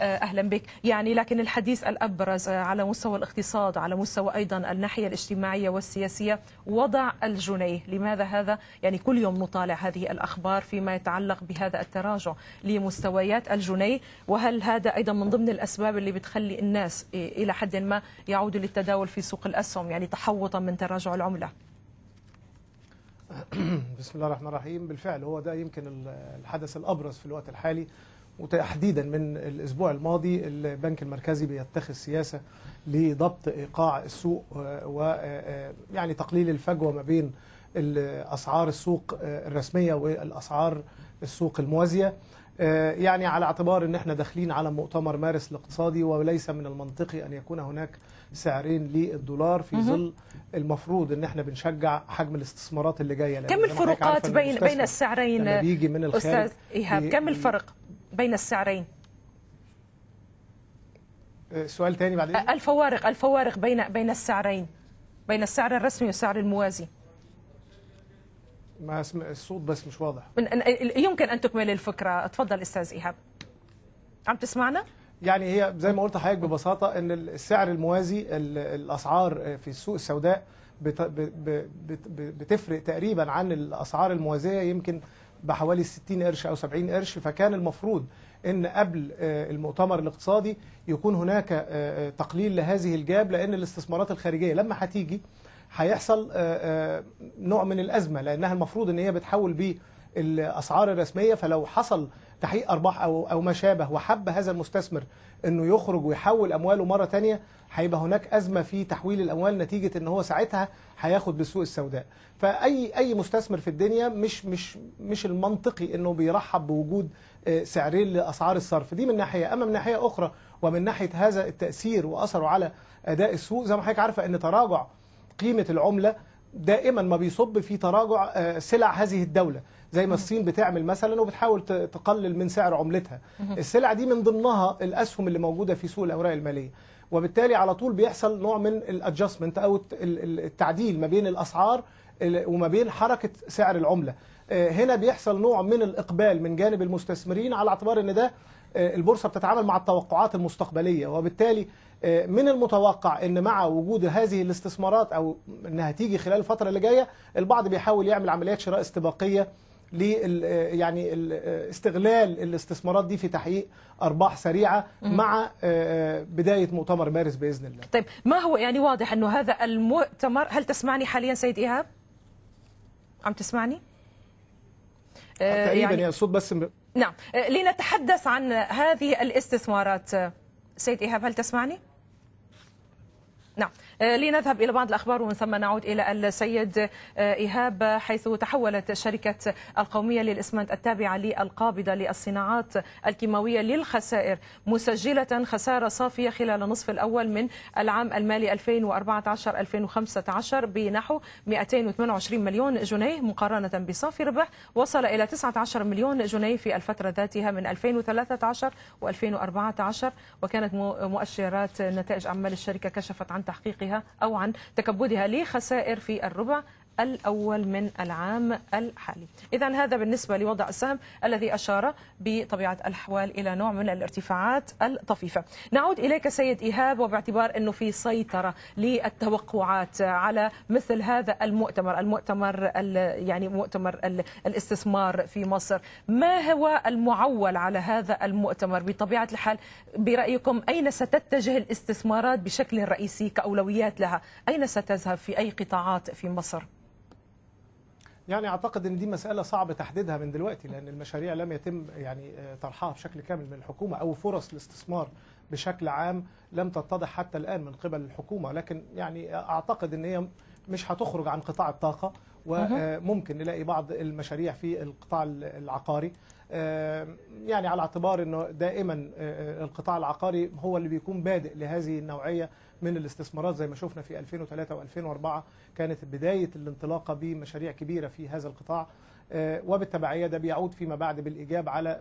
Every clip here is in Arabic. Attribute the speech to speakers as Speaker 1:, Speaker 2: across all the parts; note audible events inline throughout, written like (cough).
Speaker 1: آه، أهلا بك يعني لكن الحديث الأبرز آه، على مستوى الاقتصاد على مستوى أيضا الناحية الاجتماعية والسياسية وضع الجنيه لماذا هذا يعني كل يوم نطالع هذه الأخبار فيما يتعلق بهذا التراجع لمستويات الجنيه وهل هذا أيضا من ضمن الأسباب اللي بتخلي الناس إلى حد ما يعودوا للتداول في سوق الأسهم يعني تحوطا من تراجع العملة
Speaker 2: (clears throat) بسم الله الرحمن الرحيم بالفعل هو ده يمكن الحدث الأبرز في الوقت الحالي وتحديدا من الأسبوع الماضي البنك المركزي بيتخذ سياسة لضبط إيقاع السوق آه، ويعني آه، آه، تقليل الفجوة ما بين أسعار السوق الرسمية والأسعار السوق الموازية يعني على اعتبار ان احنا داخلين على مؤتمر مارس الاقتصادي وليس من المنطقي ان يكون هناك سعرين للدولار في ظل المفروض ان احنا بنشجع حجم الاستثمارات اللي جايه كم الفروقات بين بين السعرين بيجي من الخارج استاذ ايهاب كم الفرق
Speaker 1: بين السعرين آه، سؤال تاني بعدين آه، الفوارق الفوارق بين بين السعرين بين السعر الرسمي والسعر الموازي
Speaker 2: ما اسم الصوت بس مش واضح
Speaker 1: يمكن ان تكمل الفكره تفضل استاذ ايهاب عم
Speaker 2: تسمعنا يعني هي زي ما قلت حضرتك ببساطه ان السعر الموازي الاسعار آه، في السوق السوداء بتفرق تقريبا عن الاسعار الموازيه يمكن بحوالي 60 قرش أو 70 قرش فكان المفروض ان قبل آه، المؤتمر الاقتصادي يكون هناك آه، آه، تقليل لهذه الجاب لان الاستثمارات الخارجيه لما هتيجي هيحصل نوع من الازمه لانها المفروض ان هي بتحول بيه الأسعار الرسمية فلو حصل تحقيق أرباح أو أو ما شابه وحب هذا المستثمر إنه يخرج ويحول أمواله مرة ثانيه هيبقى هناك أزمة في تحويل الأموال نتيجة إن هو ساعتها هياخد بالسوق السوداء فأي أي مستثمر في الدنيا مش مش مش المنطقي إنه بيرحب بوجود آه، سعرين لأسعار الصرف دي من ناحية أما من ناحية أخرى ومن ناحية هذا التأثير وأثره على أداء السوق زي ما حضرتك عارفة إن تراجع قيمة العملة دائما ما بيصب في تراجع آه، سلع هذه الدولة زي ما الصين بتعمل مثلا وبتحاول تقلل من سعر عملتها السلع دي من ضمنها الأسهم اللي موجودة في سوق الأوراق المالية وبالتالي على طول بيحصل نوع من الادجستمنت او التعديل ما بين الاسعار وما بين حركه سعر العمله آه، هنا بيحصل نوع من الاقبال من جانب المستثمرين على اعتبار ان ده آه، البورصه بتتعامل مع التوقعات المستقبليه وبالتالي آه، من المتوقع ان مع وجود هذه الاستثمارات او انها تيجي خلال الفتره اللي جايه البعض بيحاول يعمل عمليات شراء استباقيه ل آه، يعني آه، استغلال الاستثمارات دي في تحقيق ارباح سريعه مع بدايه مؤتمر مارس باذن الله.
Speaker 1: طيب ما هو يعني واضح انه هذا المؤتمر هل تسمعني حاليا سيد ايهاب؟ عم تسمعني؟ تقريبا يعني الصوت بس م... نعم لنتحدث عن هذه الاستثمارات سيد ايهاب هل تسمعني؟ نعم آه، لنذهب إلى بعض الأخبار ومن ثم نعود إلى السيد آه، إيهاب حيث تحولت شركة القومية للإسمنت التابعة للقابضة للصناعات الكيماوية للخسائر مسجلة خسارة صافية خلال النصف الأول من العام المالي 2014-2015 بنحو 228 مليون جنيه مقارنة بصافي ربح وصل إلى 19 مليون جنيه في الفترة ذاتها من 2013 و2014 وكانت مؤشرات نتائج أعمال الشركة كشفت عن تحقيقها أو عن تكبدها لخسائر في الربع الأول من العام الحالي إذا هذا بالنسبة لوضع السهم الذي أشار بطبيعة الأحوال إلى نوع من الارتفاعات الطفيفة نعود إليك سيد إيهاب وباعتبار أنه في سيطرة للتوقعات على مثل هذا المؤتمر المؤتمر يعني مؤتمر الاستثمار في مصر ما هو المعول على هذا المؤتمر بطبيعة الحال برأيكم أين ستتجه الاستثمارات بشكل رئيسي كأولويات لها أين ستذهب في أي قطاعات في مصر
Speaker 2: يعني اعتقد ان دي مساله صعب تحديدها من دلوقتي لان المشاريع لم يتم يعني آه، طرحها بشكل كامل من الحكومه او فرص الاستثمار بشكل عام لم تتضح حتى الان من قبل الحكومه لكن يعني آه، اعتقد ان هي مش هتخرج عن قطاع الطاقه وممكن نلاقي بعض المشاريع في القطاع العقاري يعني على اعتبار انه دائما آه، آه، القطاع العقاري هو اللي بيكون بادئ لهذه النوعيه من الاستثمارات زي ما شفنا في 2003 و2004 كانت بدايه الانطلاقه بمشاريع كبيره في هذا القطاع آه، وبالتبعيه ده بيعود فيما بعد بالايجاب على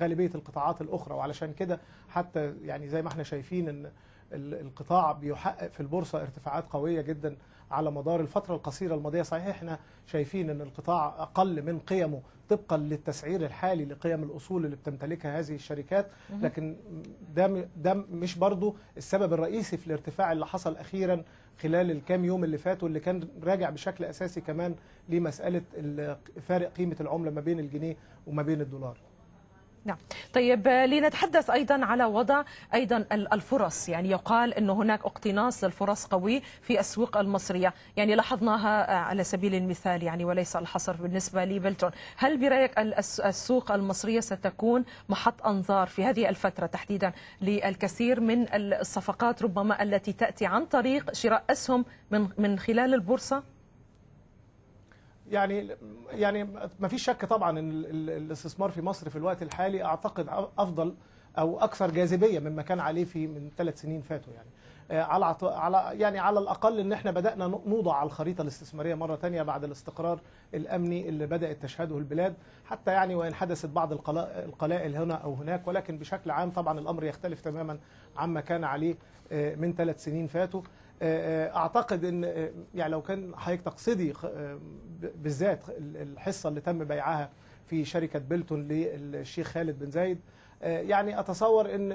Speaker 2: غالبيه القطاعات الاخرى وعلشان كده حتى يعني زي ما احنا شايفين ان القطاع بيحقق في البورصه ارتفاعات قويه جدا على مدار الفترة القصيرة الماضية صحيح احنا شايفين ان القطاع اقل من قيمه طبقا للتسعير الحالي لقيم الاصول اللي بتمتلكها هذه الشركات لكن ده ده مش برضه السبب الرئيسي في الارتفاع اللي حصل اخيرا خلال الكام يوم اللي فاتوا اللي كان راجع بشكل اساسي كمان لمساله فارق قيمه العمله ما بين الجنيه وما بين الدولار
Speaker 1: نعم طيب آه، لنتحدث ايضا على وضع ايضا الفرص يعني يقال انه هناك اقتناص للفرص قوي في السوق المصريه يعني لاحظناها آه، على سبيل المثال يعني وليس الحصر بالنسبه لبلتون هل برايك السوق المصريه ستكون محط انظار في هذه الفتره تحديدا للكثير من الصفقات ربما التي تاتي عن طريق شراء اسهم من من خلال البورصه
Speaker 2: يعني يعني ما فيش شك طبعا ان الاستثمار في مصر في الوقت الحالي اعتقد افضل او اكثر جاذبيه مما كان عليه في من ثلاث سنين فاتوا يعني آه، على على يعني على الاقل ان احنا بدانا نوضع على الخريطه الاستثماريه مره ثانيه بعد الاستقرار الامني اللي بدات تشهده البلاد حتى يعني وان حدثت بعض القلائل هنا او هناك ولكن بشكل عام طبعا الامر يختلف تماما عما كان عليه آه، من ثلاث سنين فاتوا آه، آه، اعتقد ان آه، يعني لو كان حضرتك تقصدي بالذات الحصه اللي تم بيعها في شركه بيلتون للشيخ خالد بن زايد يعني اتصور ان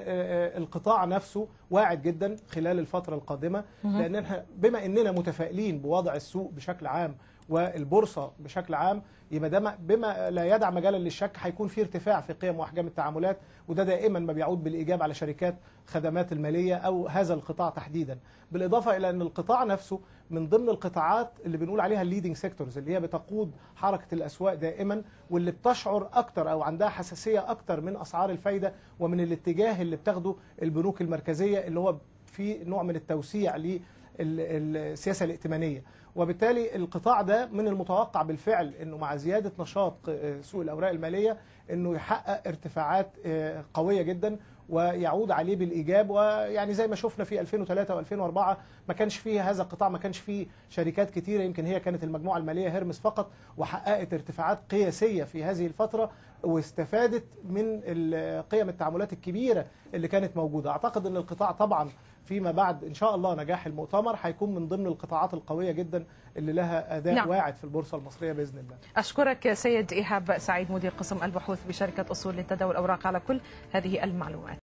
Speaker 2: القطاع نفسه واعد جدا خلال الفتره القادمه لان احنا بما اننا متفائلين بوضع السوق بشكل عام والبورصه بشكل عام يبقى ده بما لا يدع مجالا للشك هيكون في ارتفاع في قيم واحجام التعاملات وده دائما ما بيعود بالايجاب على شركات خدمات الماليه او هذا القطاع تحديدا بالاضافه الى ان القطاع نفسه من ضمن القطاعات اللي بنقول عليها الليدنج سيكتورز اللي هي بتقود حركه الاسواق دائما واللي بتشعر اكتر او عندها حساسيه اكتر من اسعار الفايده ومن الاتجاه اللي بتاخده البنوك المركزيه اللي هو في نوع من التوسيع السياسة الائتمانية وبالتالي القطاع ده من المتوقع بالفعل انه مع زيادة نشاط آه، سوق الأوراق المالية انه يحقق ارتفاعات آه، قوية جدا ويعود عليه بالإيجاب ويعني زي ما شفنا في 2003 و2004 ما كانش فيه هذا القطاع ما كانش فيه شركات كتيرة يمكن هي كانت المجموعة المالية هيرمس فقط وحققت ارتفاعات قياسية في هذه الفترة واستفادت من قيم التعاملات الكبيرة اللي كانت موجودة أعتقد أن القطاع طبعا فيما بعد إن شاء الله نجاح المؤتمر هيكون من ضمن القطاعات القوية جدا اللي لها أداء نعم. واعد في البورصة المصرية بإذن الله
Speaker 1: أشكرك سيد إيهاب سعيد مدير قسم البحوث بشركة أصول لتداول الأوراق على كل هذه المعلومات